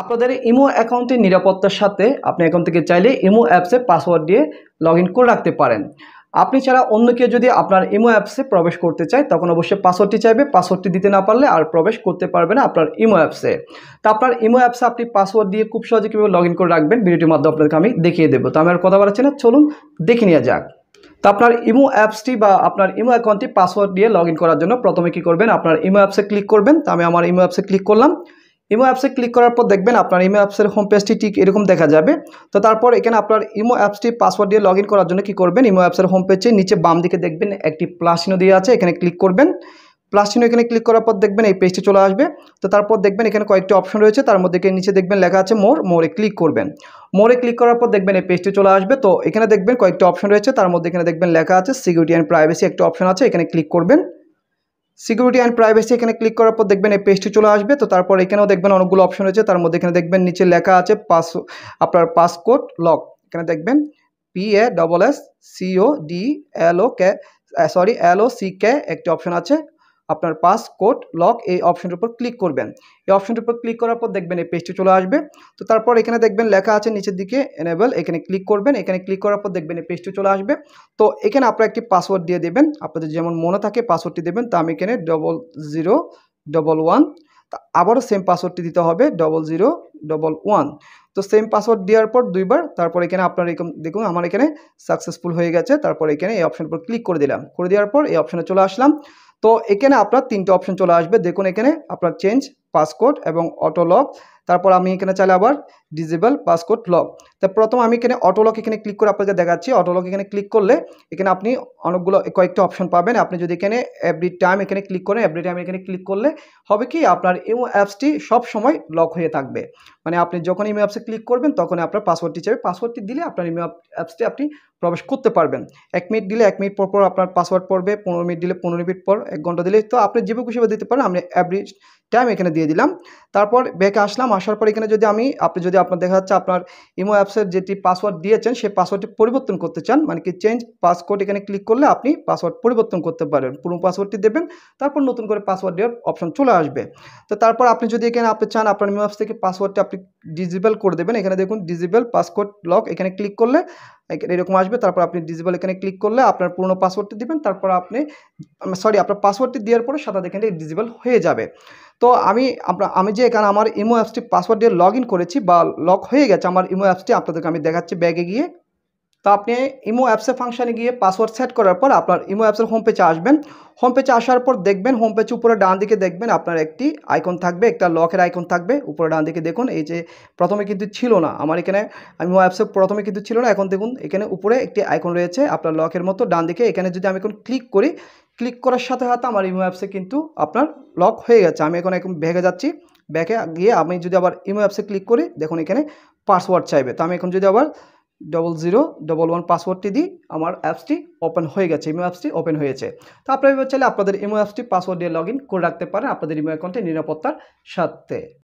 আপনাদের ইমো অ্যাকাউন্টের নিরাপত্তার সাথে আপনি অ্যাকাউন্ট থেকে চাইলে ইমো অ্যাপসে পাসওয়ার্ড দিয়ে লগ করে রাখতে পারেন আপনি ছাড়া অন্য কেউ যদি আপনার ইমো অ্যাপসে প্রবেশ করতে চায় তখন অবশ্যই পাসওয়ার্ডটি চাইবে পাসওয়ার্ডটি দিতে না পারলে আর প্রবেশ করতে পারবে না আপনার ইমো অ্যাপসে তো আপনার ইমো অ্যাপসে আপনি পাসওয়ার্ড দিয়ে খুব সহজে কীভাবে লগ করে রাখবেন ভিডিওটির মাধ্যমে আপনাদেরকে আমি দেখিয়ে দেবো তো আমি আর কথা বাড়াচ্ছি না চলুন দেখে নিয়ে যাক তো আপনার ইমো অ্যাপসটি বা আপনার ইমো অ্যাকাউন্টটি পাসওয়ার্ড দিয়ে লগ করার জন্য প্রথমে কী করবেন আপনার ইমো অ্যাপসে ক্লিক করবেন তো আমি আমার ইমো অ্যাপসে ক্লিক করলাম ইমো অ্যাপসে ক্লিক করার পর দেখবেন আপনার ইমো অ্যাপসের হোম পেজটি ঠিক এরকম দেখা যাবে তো তারপর এখানে আপনার ইমো অ্যাপসটি পাসওয়ার্ড দিয়ে লগ করার জন্য কি করবেন ইমো অ্যাপসের হোম পেজে নিচে বাম দিকে দেখবেন একটি প্লাসিনো দিয়ে আছে এখানে ক্লিক করবেন প্লাসিনো এখানে ক্লিক করার পর দেখবেন এই পেজটি চলে আসবে তো তারপর দেখবেন এখানে কয়েকটি অপশন রয়েছে তার মধ্যে নিচে দেখবেন লেখা আছে মোর মোরে ক্লিক করবেন মোরে ক্লিক করার পর দেখবেন এই পেজটি চলে আসবে তো এখানে দেখবেন কয়েকটি অপশন রয়েছে তার মধ্যে এখানে দেখবেন লেখা আছে সিকিউরিটি অ্যান্ড প্রাইভেসি একটা অপশন আছে এখানে ক্লিক করবেন সিকিউরিটি অ্যান্ড প্রাইভেসি এখানে ক্লিক করার পর দেখবেন এই পেজটি চলে আসবে তো তারপর এখানেও দেখবেন অনেকগুলো অপশন রয়েছে তার মধ্যে এখানে দেখবেন নিচে লেখা আছে পাস আপনার পাসকোড লক এখানে দেখবেন P A double S C O D L O K sorry L O C K একটি অপশন আছে আপনার পাস কোড লক এই অপশনটির উপর ক্লিক করবেন এই অপশনটির উপর ক্লিক করার পর দেখবেন এই পেজটি চলে আসবে তো তারপর এখানে দেখবেন লেখা আছে নিচের দিকে এনেবল এখানে ক্লিক করবেন এখানে ক্লিক করার পর দেখবেন এই পেজটি চলে আসবে তো এখানে আপনারা একটি পাসওয়ার্ড দিয়ে দেবেন আপনাদের যেমন মনে থাকে পাসওয়ার্ডটি দেবেন তা আমি এখানে ডবল জিরো ডবল ওয়ান তা আবারও সেম পাসওয়ার্ডটি দিতে হবে ডবল জিরো ডবল ওয়ান তো সেম পাসওয়ার্ড দেওয়ার পর দুইবার তারপর এখানে আপনার এরকম দেখুন আমার এখানে সাকসেসফুল হয়ে গেছে তারপর এখানে এই অপশানের উপর ক্লিক করে দিলাম করে দেওয়ার পর এই অপশানে চলে আসলাম তো এখানে আপনার তিনটে অপশন চলে আসবে দেখুন এখানে আপনার চেঞ্জ পাসকোড এবং অটো লক তারপর আমি এখানে চাইলে আবার ডিজেবল পাসকোড লক তা প্রথম আমি এখানে অটোলক এখানে ক্লিক করে আপনাকে দেখাচ্ছি অটোলক এখানে ক্লিক করলে এখানে আপনি অনেকগুলো কয়েকটা অপশন পাবেন আপনি যদি এখানে এভরি টাইম এখানে ক্লিক করেন এভরি টাইম এখানে ক্লিক করলে হবে কি আপনার ইমো অ্যাপসটি সবসময় লক হয়ে থাকবে মানে আপনি যখন ইমো অ্যাপসে ক্লিক করবেন তখন আপনার পাসওয়ার্ডটি চাইবে পাসওয়ার্ডটি দিলে আপনার ইমো অ্যাপসটি আপনি প্রবেশ করতে পারবেন এক মিনিট দিলে এক মিনিট পর পর আপনার পাসওয়ার্ড পড়বে পনেরো মিনিট দিলে পনেরো মিনিট পর এক ঘন্টা দিলে তো আপনি যেভাবে খুশি দিতে পারেন আমি এভরি টাইম এখানে দিয়ে দিলাম তারপর ব্যাকে আসলাম আসার পর এখানে যদি আমি আপনি যদি আপনার দেখা যাচ্ছে আপনার ইমো অ্যাপসের যেটি পাসওয়ার্ড দিয়েছেন সেই পাসওয়ার্ডটি পরিবর্তন করতে চান মানে কি চেঞ্জ পাসওয়ার্ড এখানে ক্লিক করলে আপনি পাসওয়ার্ড পরিবর্তন করতে পারেন পুরনো পাসওয়ার্ডটি দেবেন তারপর নতুন করে পাসওয়ার্ড দেওয়ার অপশন চলে আসবে তো তারপর আপনি যদি এখানে আপনি চান আপনার ইমো অ্যাপস থেকে পাসওয়ার্ডটি আপনি ডিজিবেল করে দেবেন এখানে দেখুন ডিজিবেল পাসওয়ার্ড লক এখানে ক্লিক করলে এরকম আসবে তারপর আপনি ডিজেবল এখানে ক্লিক করলে আপনার পুরনো পাসওয়ার্ডটি দেবেন তারপর আপনি সরি আপনার পাসওয়ার্ডটি দেওয়ার পরে সাদা দেখেন ডিজেবল হয়ে যাবে তো আমি আমি যে এখানে আমার ইমো অ্যাপসটি পাসওয়ার্ড দিয়ে লগ করেছি বা লক হয়ে গেছে আমার ইমো অ্যাপসটি আপনাদেরকে আমি দেখাচ্ছি ব্যাগে গিয়ে তো আপনি ইমো অ্যাপসের ফাংশানে গিয়ে পাসওয়ার্ড সেট করার পর আপনার ইমো অ্যাপসের হোম পেজে আসবেন হোম পেজে আসার পর দেখবেন হোম পেজ উপরে ডান দিকে দেখবেন আপনার একটি আইকন থাকবে একটা লকের আইকন থাকবে উপরে ডান দিকে দেখুন এই যে প্রথমে কিন্তু ছিল না আমার এখানে ইমো অ্যাপসে প্রথমে কিন্তু ছিল না এখন দেখুন এখানে উপরে একটি আইকন রয়েছে আপনার লকের মতো ডান দিকে এখানে যদি আমি এখন ক্লিক করি ক্লিক করার সাথে সাথে আমার ইমো অ্যাপসে কিন্তু আপনার লক হয়ে গেছে আমি এখন এখন ভেগে যাচ্ছি ব্যাকে গিয়ে আমি যদি আবার ইমো অ্যাপসে ক্লিক করি দেখুন এখানে পাসওয়ার্ড চাইবে তো আমি এখন যদি আবার ডবল জিরো ডবল ওয়ান পাসওয়ার্ডটি দিই আমার অ্যাপসটি ওপেন হয়ে গেছে ইমো অ্যাপসটি ওপেন হয়েছে তো আপনারা চাইলে আপনাদের ইমো অ্যাপসটি পাসওয়ার্ড দিয়ে লগ করে রাখতে পারেন আপনাদের ইমো অ্যাকাউন্টে নিরাপত্তার স্বার্থে